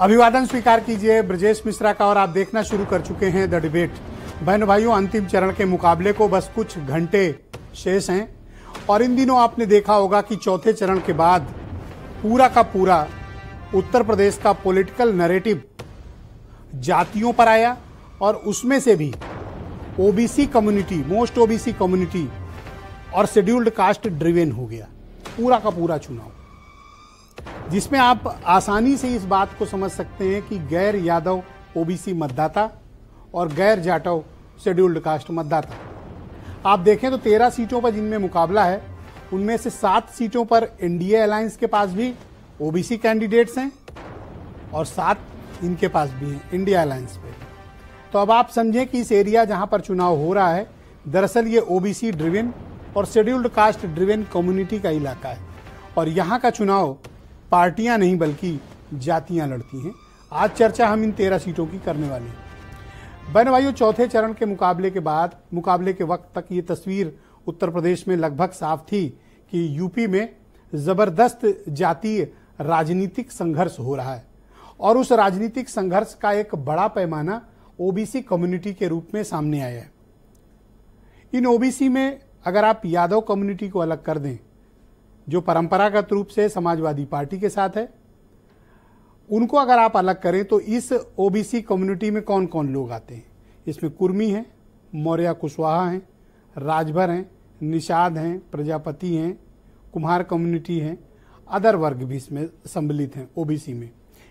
अभिवादन स्वीकार कीजिए ब्रजेश मिश्रा का और आप देखना शुरू कर चुके हैं द डिबेट बहन भाइयों अंतिम चरण के मुकाबले को बस कुछ घंटे शेष हैं और इन दिनों आपने देखा होगा कि चौथे चरण के बाद पूरा का पूरा उत्तर प्रदेश का पॉलिटिकल नैरेटिव जातियों पर आया और उसमें से भी OBC community most OBC community और शेड्यूल्ड कास्ट ड्रिवेन हो गया पूरा का पूरा चुनाव जिसमें आप आसानी से इस बात को समझ सकते हैं कि गैर यादव ओबीसी मतदाता और गैर जाटव शेड्यूल्ड कास्ट मतदाता आप देखें तो तेरह सीटों पर जिनमें मुकाबला है उनमें से सात सीटों पर एनडीए अलायंस के पास भी ओबीसी कैंडिडेट्स हैं और सात इनके पास भी हैं इंडिया अलायंस पे तो अब आप समझें कि इस एरिया जहां पर चुनाव हो रहा है दरअसल ये ओबीसी ड्रिवेन और शेड्यूल्ड कास्ट ड्रिवेन कम्युनिटी का इलाका है और यहाँ का चुनाव पार्टियां नहीं बल्कि जातियां लड़ती हैं आज चर्चा हम इन तेरह सीटों की करने वाले हैं बहन भाइयों चौथे चरण के मुकाबले के बाद मुकाबले के वक्त तक ये तस्वीर उत्तर प्रदेश में लगभग साफ थी कि यूपी में जबरदस्त जातीय राजनीतिक संघर्ष हो रहा है और उस राजनीतिक संघर्ष का एक बड़ा पैमाना ओबीसी कम्युनिटी के रूप में सामने आया है इन ओबीसी में अगर आप यादव कम्युनिटी को अलग कर दें जो परंपरागत रूप से समाजवादी पार्टी के साथ है उनको अगर आप अलग करें तो इस ओबीसी कम्युनिटी में कौन कौन लोग आते हैं इसमें कुर्मी हैं मौर्या कुशवाहा हैं राजभर हैं निषाद हैं प्रजापति हैं कुम्हार कम्युनिटी हैं अदर वर्ग भी इसमें सम्मिलित हैं ओबीसी में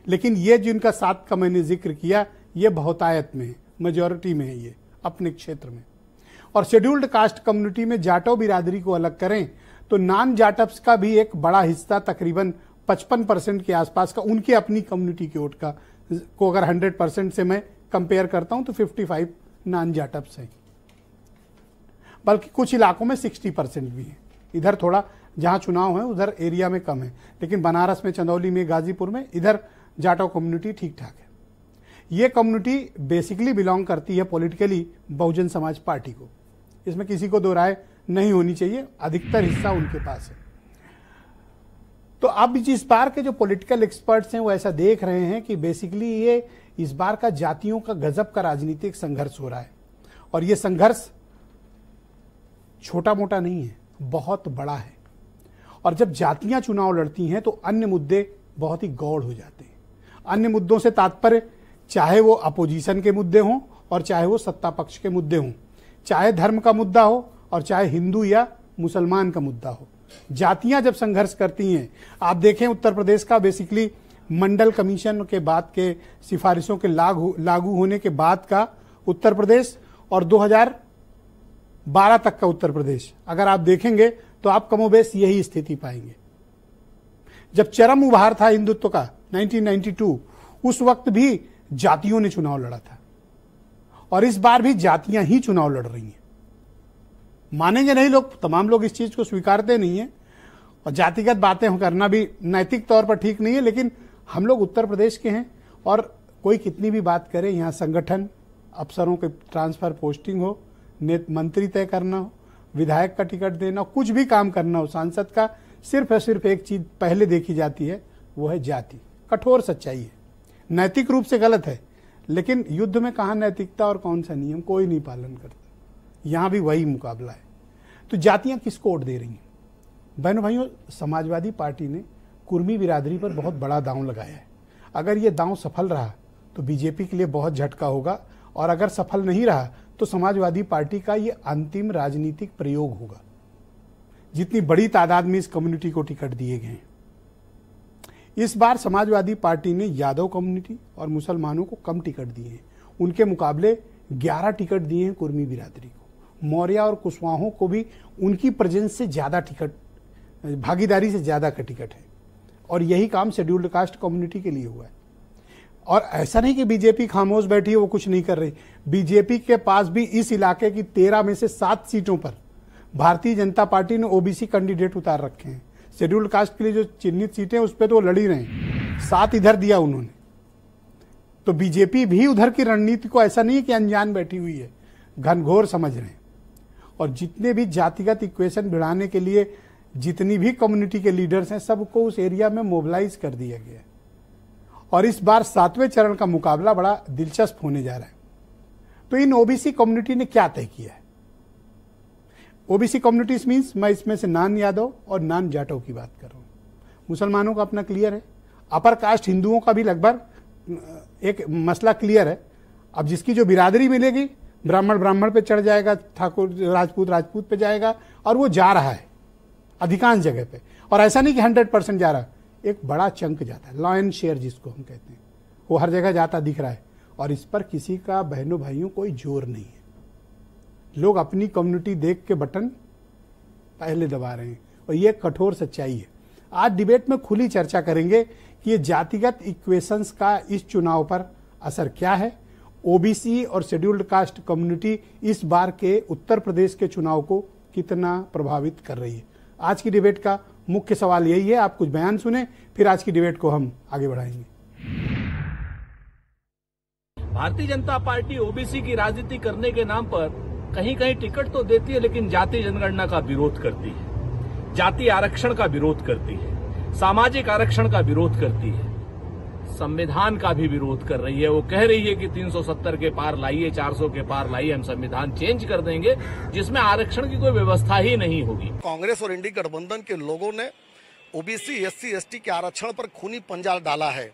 लेकिन ये जिनका साथ का मैंने जिक्र किया ये बहुतायत में है मेजोरिटी में है ये अपने क्षेत्र में और शेड्यूल्ड कास्ट कम्युनिटी में जाटो बिरादरी को अलग करें तो नॉन जाटअप्स का भी एक बड़ा हिस्सा तकरीबन 55 परसेंट के आसपास का उनकी अपनी कम्युनिटी की वोट का को अगर 100 परसेंट से मैं कंपेयर करता हूं तो 55 नॉन जाटअप्स हैं बल्कि कुछ इलाकों में 60 परसेंट भी है इधर थोड़ा जहां चुनाव है उधर एरिया में कम है लेकिन बनारस में चंदौली में गाजीपुर में इधर जाटो कम्युनिटी ठीक ठाक है ये कम्युनिटी बेसिकली बिलोंग करती है पॉलिटिकली बहुजन समाज पार्टी को इसमें किसी को दो राय नहीं होनी चाहिए अधिकतर हिस्सा उनके पास है तो अब इस बार के जो पॉलिटिकल एक्सपर्ट्स हैं वो ऐसा देख रहे हैं कि बेसिकली ये इस बार का जातियों का गजब का राजनीतिक संघर्ष हो रहा है और ये संघर्ष छोटा मोटा नहीं है बहुत बड़ा है और जब जातियां चुनाव लड़ती हैं तो अन्य मुद्दे बहुत ही गौड़ हो जाते हैं अन्य मुद्दों से तात्पर्य चाहे वो अपोजिशन के मुद्दे हों और चाहे वो सत्ता पक्ष के मुद्दे हों चाहे धर्म का मुद्दा हो और चाहे हिंदू या मुसलमान का मुद्दा हो जातियां जब संघर्ष करती हैं आप देखें उत्तर प्रदेश का बेसिकली मंडल कमीशन के बाद के सिफारिशों के लागू लागू होने के बाद का उत्तर प्रदेश और 2012 तक का उत्तर प्रदेश अगर आप देखेंगे तो आप कमोबेश यही स्थिति पाएंगे जब चरम उभार था हिंदुत्व का 1992 उस वक्त भी जातियों ने चुनाव लड़ा था और इस बार भी जातियां ही चुनाव लड़ रही हैं मानेंगे नहीं लोग तमाम लोग इस चीज को स्वीकारते नहीं है और जातिगत बातें करना भी नैतिक तौर पर ठीक नहीं है लेकिन हम लोग उत्तर प्रदेश के हैं और कोई कितनी भी बात करे यहाँ संगठन अफसरों के ट्रांसफर पोस्टिंग हो नेत मंत्री तय करना हो विधायक का टिकट देना हो कुछ भी काम करना हो सांसद का सिर्फ और सिर्फ एक चीज पहले देखी जाती है वो है जाति कठोर सच्चाई है नैतिक रूप से गलत है लेकिन युद्ध में कहा नैतिकता और कौन सा नियम कोई नहीं पालन करता यहाँ भी वही मुकाबला है तो जातियाँ किसको वोट दे रही हैं बहनों भाइयों समाजवादी पार्टी ने कुर्मी बिरादरी पर बहुत बड़ा दांव लगाया है अगर ये दांव सफल रहा तो बीजेपी के लिए बहुत झटका होगा और अगर सफल नहीं रहा तो समाजवादी पार्टी का ये अंतिम राजनीतिक प्रयोग होगा जितनी बड़ी तादाद में इस कम्युनिटी को टिकट दिए गए हैं इस बार समाजवादी पार्टी ने यादव कम्युनिटी और मुसलमानों को कम टिकट दिए हैं उनके मुकाबले 11 टिकट दिए हैं कुर्मी बिरादरी को मौर्या और कुशवाहों को भी उनकी प्रेजेंस से ज़्यादा टिकट भागीदारी से ज़्यादा का टिकट है और यही काम शेड्यूल्ड कास्ट कम्युनिटी के लिए हुआ है और ऐसा नहीं कि बीजेपी खामोश बैठी है वो कुछ नहीं कर रही बीजेपी के पास भी इस इलाके की तेरह में से सात सीटों पर भारतीय जनता पार्टी ने ओबीसी कैंडिडेट उतार रखे हैं शेड्यूल्ड कास्ट के लिए जो चिन्हित सीटें उस पर तो वो लड़ी रहे सात इधर दिया उन्होंने तो बीजेपी भी उधर की रणनीति को ऐसा नहीं है कि अनजान बैठी हुई है घनघोर समझ रहे हैं और जितने भी जातिगत इक्वेशन बढ़ाने के लिए जितनी भी कम्युनिटी के लीडर्स हैं सबको उस एरिया में मोबिलाइज कर दिया गया और इस बार सातवें चरण का मुकाबला बड़ा दिलचस्प होने जा रहा है तो इन ओबीसी कम्युनिटी ने क्या तय किया है ओबीसी कम्युनिटीज मीन्स मैं इसमें से नान यादव और नान जाटो की बात कर रहा हूं मुसलमानों का अपना क्लियर है अपर कास्ट हिंदुओं का भी लगभग एक मसला क्लियर है अब जिसकी जो बिरादरी मिलेगी ब्राह्मण ब्राह्मण पे चढ़ जाएगा ठाकुर राजपूत राजपूत पे जाएगा और वो जा रहा है अधिकांश जगह पे और ऐसा नहीं कि हंड्रेड परसेंट जा रहा एक बड़ा चंक जाता है लॉयन शेयर जिसको हम कहते हैं वो हर जगह जाता दिख रहा है और इस पर किसी का बहनों भाइयों कोई जोर नहीं है लोग अपनी कम्युनिटी देख के बटन पहले दबा रहे हैं और ये कठोर सच्चाई है आज डिबेट में खुली चर्चा करेंगे कि ये जातिगत इक्वेशंस का इस चुनाव पर असर क्या है ओबीसी और शेड्यूल्ड कास्ट कम्युनिटी इस बार के उत्तर प्रदेश के चुनाव को कितना प्रभावित कर रही है आज की डिबेट का मुख्य सवाल यही है आप कुछ बयान सुने फिर आज की डिबेट को हम आगे बढ़ाएंगे भारतीय जनता पार्टी ओबीसी की राजनीति करने के नाम पर कहीं कहीं टिकट तो देती है लेकिन जाति जनगणना का विरोध करती है जाति आरक्षण का विरोध करती है सामाजिक आरक्षण का विरोध करती है संविधान का भी विरोध कर रही है वो कह रही है कि 370 के पार लाइए 400 के पार लाइए हम संविधान चेंज कर देंगे जिसमें आरक्षण की कोई व्यवस्था ही नहीं होगी कांग्रेस और इंडी गठबंधन के लोगों ने ओबीसी एससी एसटी के आरक्षण पर खूनी पंजाल डाला है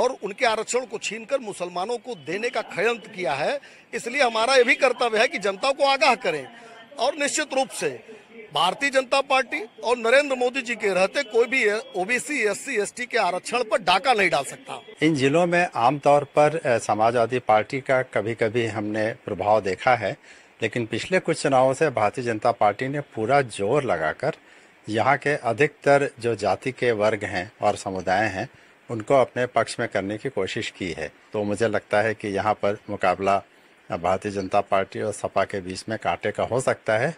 और उनके आरक्षण को छीनकर मुसलमानों को देने का खयंत किया है इसलिए हमारा ये भी कर्तव्य है कि जनता को आगाह करें और निश्चित रूप से भारतीय जनता पार्टी और नरेंद्र मोदी जी के रहते कोई भी ओबीसी एससी एसटी के आरक्षण पर डाका नहीं डाल सकता इन जिलों में आमतौर पर समाजवादी पार्टी का कभी कभी हमने प्रभाव देखा है लेकिन पिछले कुछ चुनावों से भारतीय जनता पार्टी ने पूरा जोर लगाकर यहाँ के अधिकतर जो जाति के वर्ग हैं और समुदाय हैं उनको अपने पक्ष में करने की कोशिश की है तो मुझे लगता है कि यहाँ पर मुकाबला भारतीय जनता पार्टी और सपा के बीच में कांटे का हो सकता है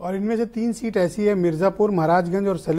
और इनमें से तीन सीट ऐसी है मिर्जापुर महाराजगंज और सली